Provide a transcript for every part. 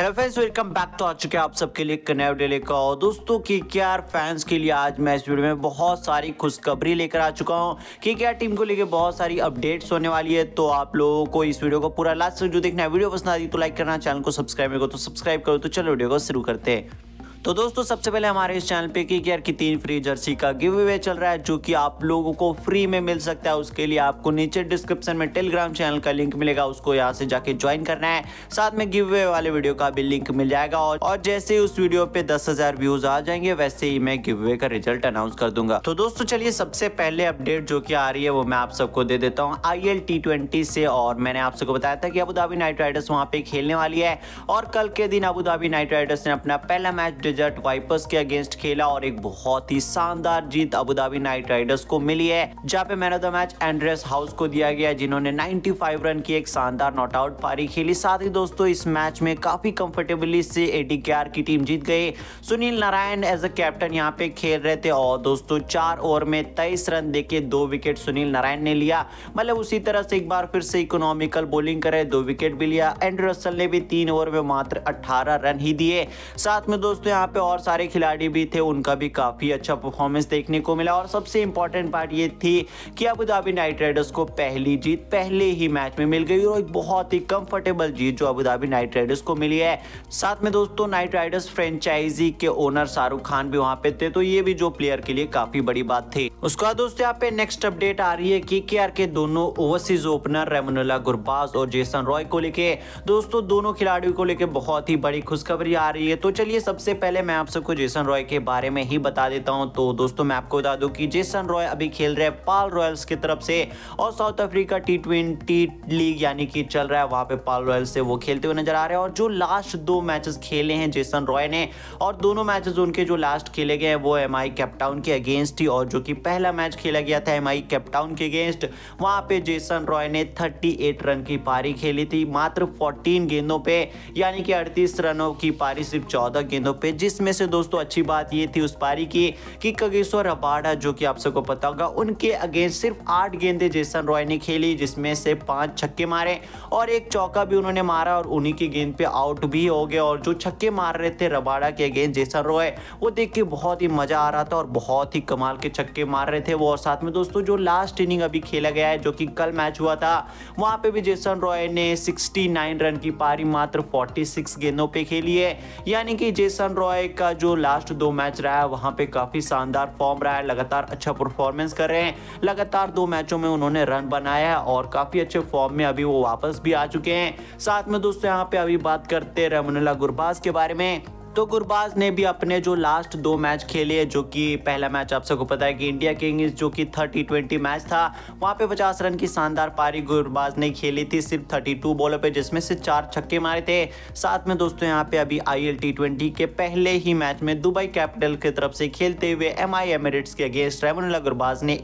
hello friends welcome back तो आ चुके हैं आप सबके लिए कनेव डेले का और दोस्तों के के आर फैंस के लिए आज मैं इस वीडियो में बहुत सारी खुशखबरी लेकर आ चुका हूँ के के आर टीम को लेकर बहुत सारी अपडेट्स होने वाली है तो आप लोगों को इस वीडियो को पूरा लास्ट तक जो देखना है वीडियो पसंद आती तो लाइक करना चैनल को सब्सक्राइब करो तो सब्सक्राइब करो तो चलो वीडियो को शुरू करते हैं तो दोस्तों सबसे पहले हमारे इस चैनल पे की केयर की तीन फ्री जर्सी का गिव अवे चल रहा है जो कि आप लोगों को फ्री में मिल सकता है उसके लिए आपको नीचे डिस्क्रिप्शन में टेलीग्राम चैनल का लिंक मिलेगा उसको यहाँ से जाके ज्वाइन करना है साथ में गिव अवे वाले वीडियो का भी लिंक मिल जाएगा और जैसे ही उस वीडियो पे दस व्यूज आ जाएंगे वैसे ही मैं गिव अवे का रिजल्ट अनाउंस कर दूंगा तो दोस्तों चलिए सबसे पहले अपडेट जो की आ रही है वो मैं आप सबको दे देता हूँ आई से और मैंने आप सबको बताया था कि अबू धाबी नाइट राइडर्स वहाँ पे खेलने वाली है और कल के दिन अबू धाबी नाइट राइडर्स ने अपना पहला मैच ने वाइपर्स के अगेंस्ट खेला और एक बहुत ही शानदार जीत अबुधाबी नाइट राइडर्स को मिली है जहाँ पे मैन ऑफ द मैच एंड्रेस हाउस को दिया गया जिन्होंने 95 रन की एक शानदार नॉट आउट पारी खेली साथ ही दोस्तों इस मैच में काफी कंफर्टेबली से एडीकेआर की टीम जीत गई Sunil Narine as a captain यहाँ पे खेल रहे थे और दोस्तों चार ओवर में तेईस रन देके दो विकेट सुनील नारायण ने लिया मतलब उसी तरह से एक बार फिर से इकोनॉमिकल बॉलिंग करे दो विकेट भी लिया एंड्रू ने भी तीन ओवर में मात्र अठारह रन ही दिए साथ में दोस्तों यहाँ पे और सारे खिलाड़ी भी थे उनका भी काफ़ी अच्छा परफॉर्मेंस देखने को मिला और सबसे इंपॉर्टेंट बात ये थी कि अबू धाबी नाइट राइडर्स को पहली जीत पहले ही मैच में मिल गई और एक बहुत ही कंफर्टेबल जीत जो अबू धाबी नाइट राइडर्स को मिली है साथ में दोस्तों नाइट राइडर्स फ्रेंचाइजी के ओनर शाहरुख खान भी वहां पे थे तो ये भी जो प्लेयर के लिए काफी बड़ी बात थी उसके बाद दोस्तों यहाँ पे नेक्स्ट अपडेट आ रही है की के के दोनों ओवरसीज ओपनर रेमोनला गुरबाज और जेसन रॉय को लेके दोस्तों दोनों खिलाड़ियों को लेके बहुत ही बड़ी खुशखबरी आ रही है तो चलिए सबसे पहले पहले मैं आप सबको जेसन रॉय के बारे में ही बता देता हूं तो दोस्तों मैं आपको बता दूं कि जेसन रॉय अभी खेल रहे हैं पाल रॉयल्स की तरफ से और South Africa T twenty league यानी कि चल रहा है वहां पे पाल रॉयल्स से वो खेलते हुए नजर आ रहे हैं और जो लास्ट दो मैचेस खेले हैं जेसन रॉय ने और दोनों मैचेस उनके जो लास्ट खेले गए हैं वो एम आई कैपटाउन के अगेंस्ट ही और जो कि पहला मैच खेला गया था एम आई कैपटाउन के अगेंस्ट वहां पे जेसन रॉय ने थर्टी रन की पारी खेली थी मात्र फोर्टीन गेंदों पर यानी कि अड़तीस रनों की पारी सिर्फ चौदह गेंदों पर जिसमें से दोस्तों अच्छी बात ये थी उस पारी की कि कगेश्वर अबाडा जो कि आप सबको पता होगा उनके अगेंस्ट सिर्फ आठ गेंदे जेसन रॉय ने खेली जिसमें से पांच छक्के मारे और एक चौका भी उन्होंने मारा और उन्हीं की गेंद पे आउट भी हो गए और जो छक्के मार रहे थे रबाडा के अगेंस्ट जेसन रॉय वो देख के बहुत ही मजा आ रहा था और बहुत ही कमाल के छक्के मार रहे थे वो और साथ में दोस्तों जो लास्ट इनिंग अभी खेला गया है जो कि कल मैच हुआ था वहाँ पे भी जेसन रॉय ने 69 रन की पारी मात्र 46 गेंदों पे खेली है यानी कि जेसन रॉय रॉय का जो लास्ट दो मैच रहा है वहां पे काफी शानदार फॉर्म रहा है लगातार अच्छा परफॉर्मेंस कर रहे हैं लगातार दो मैचों में उन्होंने रन बनाया और काफी अच्छे फॉर्म में अभी वो वापस भी आ चुके हैं साथ में दोस्तों यहाँ पे अभी बात करते हैं रमनला गुरबाज के बारे में तो गुरबाज ने भी अपने जो लास्ट दो मैच खेले जो कि पहला मैच आप सबको पता है कि इंडिया किंग्स जो कि थर्टी ट्वेंटी मैच था वहाँ पे पचास रन की शानदार पारी गुरबाज ने खेली थी सिर्फ थर्टी टू बॉलों पर जिसमें से चार छक्के मारे थे साथ में दोस्तों यहाँ पे अभी आई टी के पहले ही मैच में दुबई कैपिटल की तरफ से खेलते हुए एम आई एमिरेट्स के अगेंस्ट रेवनुल्ला गुरबाज ने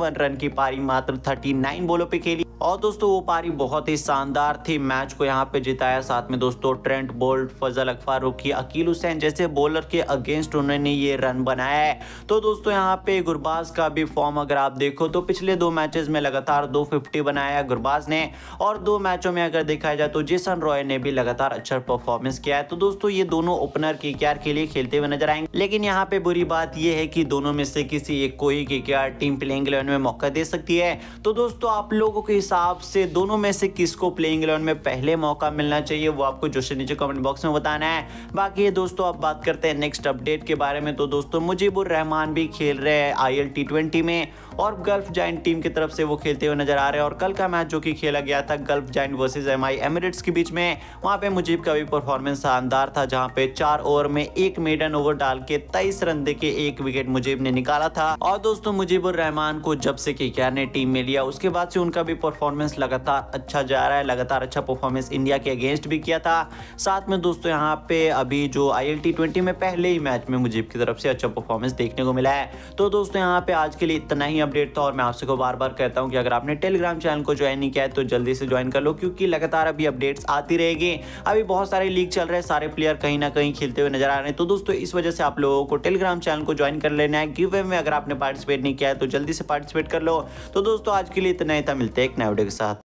वन रन की पारी मात्र थर्टी नाइन बॉलों पे खेली और दोस्तों वो पारी बहुत ही शानदार थी मैच को यहाँ पे जिताया साथ में दोस्तों ट्रेंट बोल्ट फजल अखबार अकील शकील हुसैन जैसे बॉलर के अगेंस्ट उन्होंने ये रन बनाया है तो दोस्तों यहाँ पे गुरबाज का भी फॉर्म अगर आप देखो तो पिछले दो मैचेस में लगातार दो फिफ्टी बनाया गुरबाज ने और दो मैचों में अगर देखा जाए तो जेसन रॉय ने भी लगातार अच्छा परफॉर्मेंस किया है तो दोस्तों ये दोनों ओपनर के के लिए खेलते हुए नजर आएंगे लेकिन यहाँ पे बुरी बात यह है कि दोनों में से किसी एक को ही के टीम प्लेइंग इलेवन में मौका दे सकती है तो दोस्तों आप लोगों के हिसाब से दोनों में से किसको प्लेइंग इलेवन में पहले मौका मिलना चाहिए वो आपको जोश नीचे कमेंट बॉक्स में बताना है बाकी ये दोस्तों अब बात करते हैं नेक्स्ट अपडेट के बारे में तो दोस्तों मुजीबुर रहमान भी खेल रहे हैं आई एल टी ट्वेंटी में और गल्फ जाइंट टीम की तरफ से वो खेलते हुए नजर आ रहे हैं और कल का मैच जो कि खेला गया था Gulf giant versus M I Emirates के बीच में वहाँ पे मुजीब का भी परफॉर्मेंस शानदार था जहाँ पे चार ओवर में एक मेडन ओवर डाल के तेईस रन दे के एक विकेट मुजीब ने निकाला था और दोस्तों मुजीबुर रहमान को जब से के ने टीम में लिया उसके बाद से उनका भी परफॉर्मेंस लगातार अच्छा जा रहा है लगातार अच्छा परफॉर्मेंस इंडिया के अगेंस्ट भी किया था साथ में दोस्तों यहाँ पे अभी जो आई एल में पहले ही मैच में मुजीब की तरफ से अच्छा परफॉर्मेंस देखने को मिला है तो दोस्तों यहाँ पे आज के लिए इतना ही अपडेट था और मैं आपसे को बार बार कहता हूँ कि अगर आपने टेलीग्राम चैनल को ज्वाइन नहीं किया है तो जल्दी से ज्वाइन कर लो क्योंकि लगातार अभी अपडेट्स आती रहेगी अभी बहुत सारे लीग चल रहे हैं सारे प्लेयर कहीं ना कहीं खेलते हुए नजर आ रहे हैं तो दोस्तों इस वजह से आप लोगों को टेलीग्राम चैनल को ज्वाइन कर लेना है गिव में अगर आपने पार्टिसिपेट नहीं किया है तो जल्दी से पार्टिसिपेट कर लो तो दोस्तों आज के लिए इतना ही था मिलते हैं एक नए वीडियो के साथ